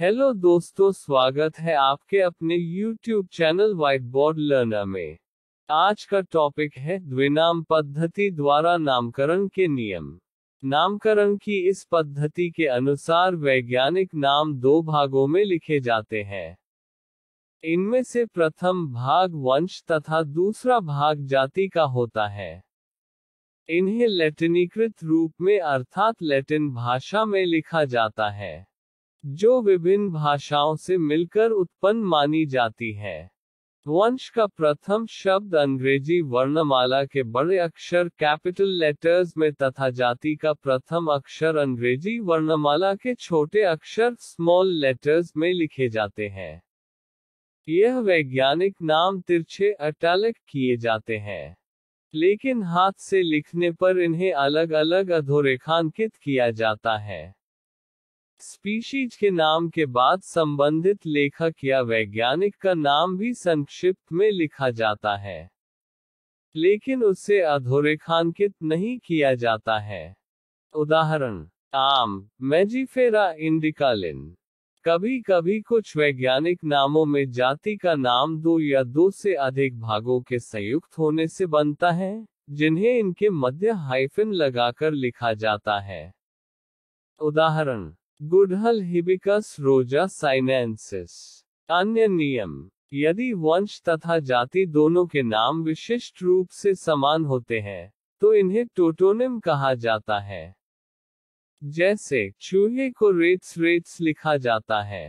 hello दोस्तों स्वागत है आपके अपने YouTube channel white board learner में आज का टॉपिक है द्विनाम पद्धति द्वारा नामकरण के नियम नामकरण की इस पद्धति के अनुसार वैज्ञानिक नाम दो भागों में लिखे जाते हैं इनमें से प्रथम भाग वंश तथा दूसरा भाग जाति का होता है इन्हें लैटिनीकृत रूप में अर्थात लैटिन भाषा में लिखा जाता है जो विभिन्न भाषाओं से मिलकर उत्पन्न मानी जाती है वंश का प्रथम शब्द अंग्रेजी वर्णमाला के बड़े अक्षर कैपिटल लेटर्स में तथा जाति का प्रथम अक्षर अंग्रेजी वर्णमाला के छोटे अक्षर स्मॉल लेटर्स में लिखे जाते हैं यह वैज्ञानिक नाम तिरछे अटालक किए जाते हैं लेकिन हाथ से लिखने पर इन्हें अलग अलग अधोरेखांकित किया जाता है स्पीशीज के नाम के बाद संबंधित लेखक या वैज्ञानिक का नाम भी संक्षिप्त में लिखा जाता है लेकिन उसे अधोरेखांकित नहीं किया जाता है उदाहरण आम मैजीफेरा इंडिकालिन कभी कभी कुछ वैज्ञानिक नामों में जाति का नाम दो या दो से अधिक भागों के संयुक्त होने से बनता है जिन्हें इनके मध्य हाइफिन लगाकर लिखा जाता है उदाहरण गुड़हल हिबिकस रोजा साइनेंसिस अन्य नियम यदि वंश तथा जाति दोनों के नाम विशिष्ट रूप से समान होते हैं तो इन्हें टोटोनिम कहा जाता है जैसे चूहे को रेट्स रेट्स लिखा जाता है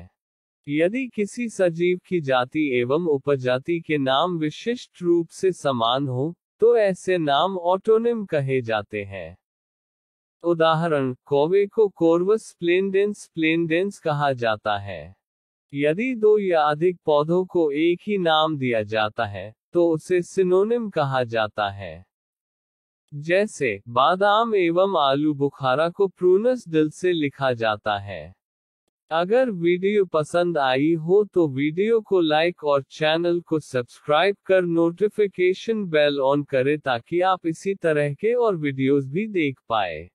यदि किसी सजीव की जाति एवं उपजाति के नाम विशिष्ट रूप से समान हो तो ऐसे नाम ऑटोनिम कहे जाते हैं उदाहरण कौवे को कोर्वस स्प्लेंडेंस स्प्लेंडेंस कहा जाता है यदि दो या अधिक पौधों को एक ही नाम दिया जाता है तो उसे सिनोनिम कहा जाता है जैसे बादाम एवं आलू बुखारा को प्रूनस दिल से लिखा जाता है अगर वीडियो पसंद आई हो तो वीडियो को लाइक और चैनल को सब्सक्राइब कर नोटिफिकेशन बेल ऑन करें ताकि आप इसी तरह के और वीडियोस भी देख पाए